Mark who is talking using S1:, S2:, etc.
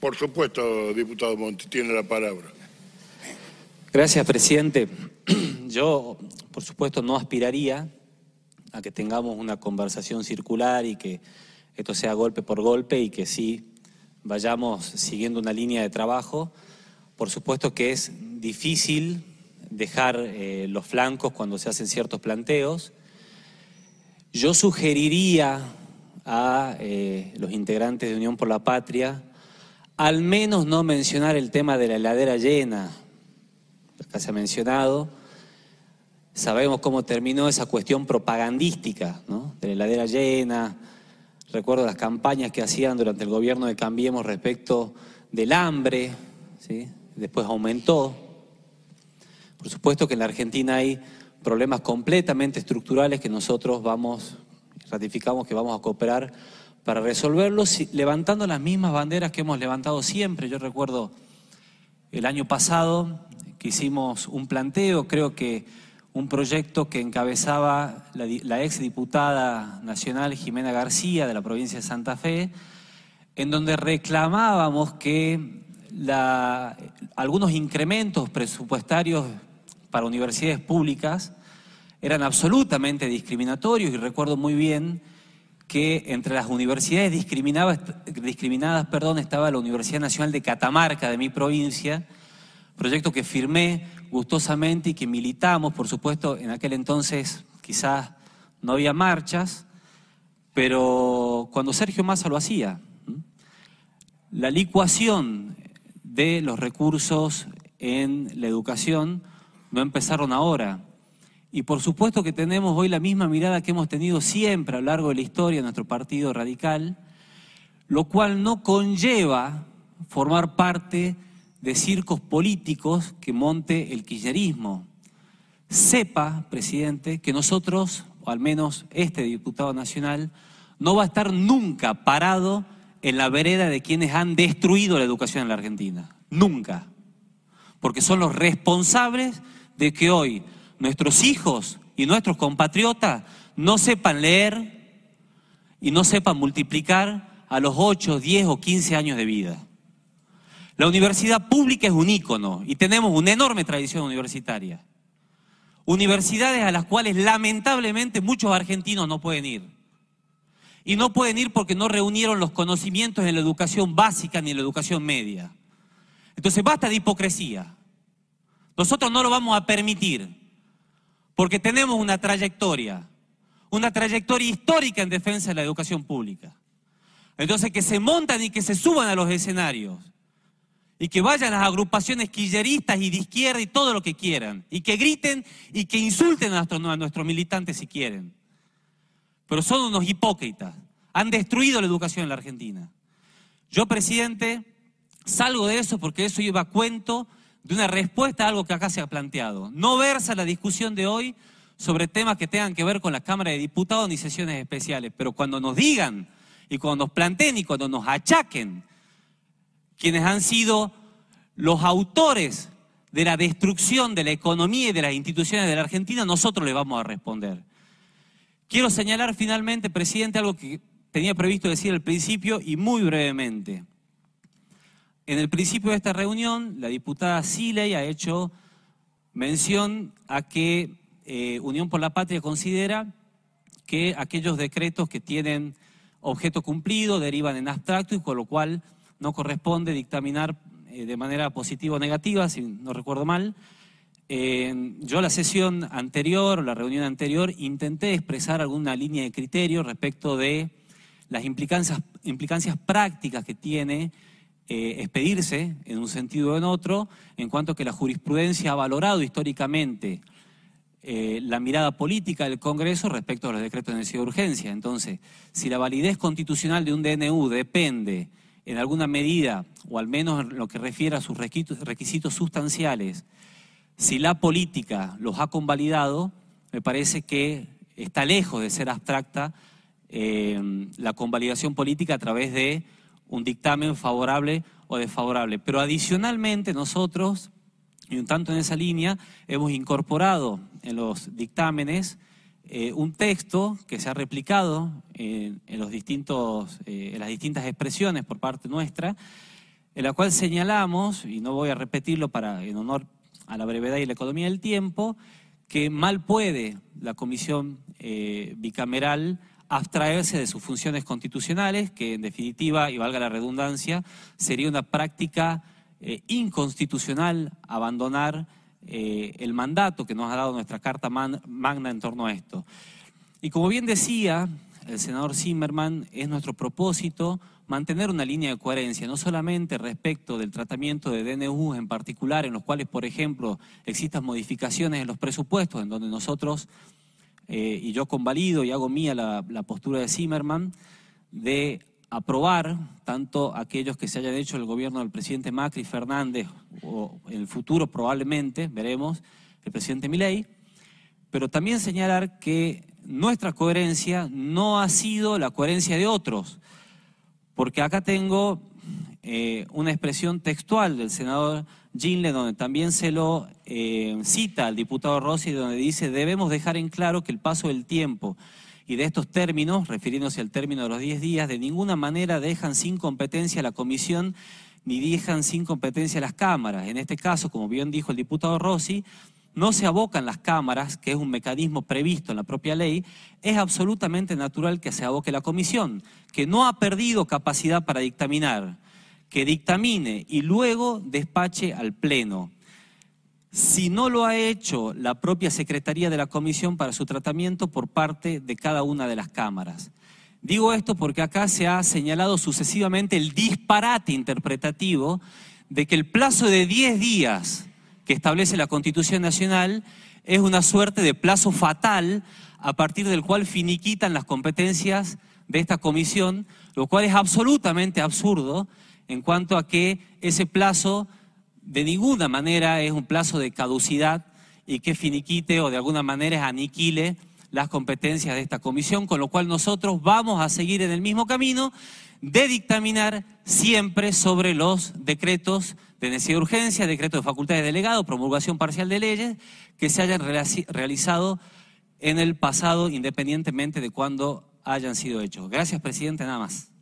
S1: Por supuesto, diputado Monti, tiene la palabra. Gracias, presidente. Yo, por supuesto, no aspiraría a que tengamos una conversación circular y que esto sea golpe por golpe y que sí vayamos siguiendo una línea de trabajo. Por supuesto que es difícil dejar eh, los flancos cuando se hacen ciertos planteos. Yo sugeriría a eh, los integrantes de Unión por la Patria al menos no mencionar el tema de la heladera llena, que se ha mencionado, sabemos cómo terminó esa cuestión propagandística, ¿no? de la heladera llena, recuerdo las campañas que hacían durante el gobierno de Cambiemos respecto del hambre, ¿sí? después aumentó. Por supuesto que en la Argentina hay problemas completamente estructurales que nosotros vamos ratificamos que vamos a cooperar para resolverlo, levantando las mismas banderas que hemos levantado siempre. Yo recuerdo el año pasado que hicimos un planteo, creo que un proyecto que encabezaba la, la ex diputada nacional Jimena García de la provincia de Santa Fe, en donde reclamábamos que algunos incrementos presupuestarios para universidades públicas eran absolutamente discriminatorios y recuerdo muy bien que entre las universidades discriminadas perdón, estaba la Universidad Nacional de Catamarca de mi provincia, proyecto que firmé gustosamente y que militamos, por supuesto, en aquel entonces quizás no había marchas, pero cuando Sergio Massa lo hacía, la licuación de los recursos en la educación no empezaron ahora, y por supuesto que tenemos hoy la misma mirada que hemos tenido siempre a lo largo de la historia de nuestro partido radical, lo cual no conlleva formar parte de circos políticos que monte el quillerismo. Sepa, presidente, que nosotros, o al menos este diputado nacional, no va a estar nunca parado en la vereda de quienes han destruido la educación en la Argentina. Nunca. Porque son los responsables de que hoy nuestros hijos y nuestros compatriotas no sepan leer y no sepan multiplicar a los 8, 10 o 15 años de vida. La universidad pública es un ícono y tenemos una enorme tradición universitaria. Universidades a las cuales lamentablemente muchos argentinos no pueden ir. Y no pueden ir porque no reunieron los conocimientos en la educación básica ni en la educación media. Entonces basta de hipocresía. Nosotros no lo vamos a permitir porque tenemos una trayectoria, una trayectoria histórica en defensa de la educación pública. Entonces, que se montan y que se suban a los escenarios y que vayan las agrupaciones quilleristas y de izquierda y todo lo que quieran, y que griten y que insulten a, a nuestros militantes si quieren. Pero son unos hipócritas, han destruido la educación en la Argentina. Yo, presidente, salgo de eso porque eso iba a cuento de una respuesta a algo que acá se ha planteado. No versa la discusión de hoy sobre temas que tengan que ver con la Cámara de Diputados ni sesiones especiales, pero cuando nos digan y cuando nos planteen y cuando nos achaquen quienes han sido los autores de la destrucción de la economía y de las instituciones de la Argentina, nosotros les vamos a responder. Quiero señalar finalmente, presidente, algo que tenía previsto decir al principio y muy brevemente. En el principio de esta reunión, la diputada Siley ha hecho mención a que eh, Unión por la Patria considera que aquellos decretos que tienen objeto cumplido derivan en abstracto y con lo cual no corresponde dictaminar eh, de manera positiva o negativa, si no recuerdo mal. Yo yo la sesión anterior, la reunión anterior, intenté expresar alguna línea de criterio respecto de las implicancias, implicancias prácticas que tiene eh, expedirse en un sentido o en otro, en cuanto a que la jurisprudencia ha valorado históricamente eh, la mirada política del Congreso respecto a los decretos de necesidad de urgencia. Entonces, si la validez constitucional de un DNU depende en alguna medida, o al menos en lo que refiere a sus requisitos, sustanciales, si la política los ha convalidado, me parece que está lejos de ser abstracta eh, la convalidación política a través de un dictamen favorable o desfavorable. Pero adicionalmente nosotros, y un tanto en esa línea, hemos incorporado en los dictámenes eh, un texto que se ha replicado en, los distintos, eh, en las distintas expresiones por parte nuestra, en la cual señalamos, y no voy a repetirlo para, en honor a la brevedad y la economía del tiempo, que mal puede la comisión eh, bicameral abstraerse de sus funciones constitucionales, que en definitiva, y valga la redundancia, sería una práctica eh, inconstitucional abandonar eh, el mandato que nos ha dado nuestra Carta Magna en torno a esto. Y como bien decía el senador Zimmerman, es nuestro propósito mantener una línea de coherencia, no solamente respecto del tratamiento de DNU en particular, en los cuales, por ejemplo, existan modificaciones en los presupuestos, en donde nosotros eh, y yo convalido y hago mía la, postura de Zimmerman, de aprobar tanto aquellos que se hayan hecho el gobierno del presidente Macri, Fernández, o en el futuro probablemente, veremos, el presidente Milei, pero también señalar que nuestra coherencia no ha sido la coherencia de otros, porque acá tengo eh, una expresión textual del senador Ginle, donde también se lo eh, cita al diputado Rossi, donde dice, debemos dejar en claro que el paso del tiempo y de estos términos, refiriéndose al término de los 10 días, de ninguna manera dejan sin competencia a la comisión ni dejan sin competencia a las cámaras. En este caso, como bien dijo el diputado Rossi, no se abocan las cámaras, que es un mecanismo previsto en la propia ley, es absolutamente natural que se aboque la comisión, que no ha perdido capacidad para dictaminar que dictamine y luego despache al Pleno. Si no lo ha hecho la propia Secretaría de la Comisión para su tratamiento por parte de cada una de las cámaras. Digo esto porque acá se ha señalado sucesivamente el disparate interpretativo de que el plazo de 10 días que establece la Constitución Nacional es una suerte de plazo fatal a partir del cual finiquitan las competencias de esta comisión, lo cual es absolutamente absurdo en cuanto a que ese plazo de ninguna manera es un plazo de caducidad y que finiquite o de alguna manera aniquile las competencias de esta comisión, con lo cual nosotros vamos a seguir en el mismo camino de dictaminar siempre sobre los decretos de necesidad de urgencia, decretos de facultades de delegado, promulgación parcial de leyes que se hayan realizado en el pasado, independientemente de cuándo hayan sido hechos. Gracias, presidente, nada más.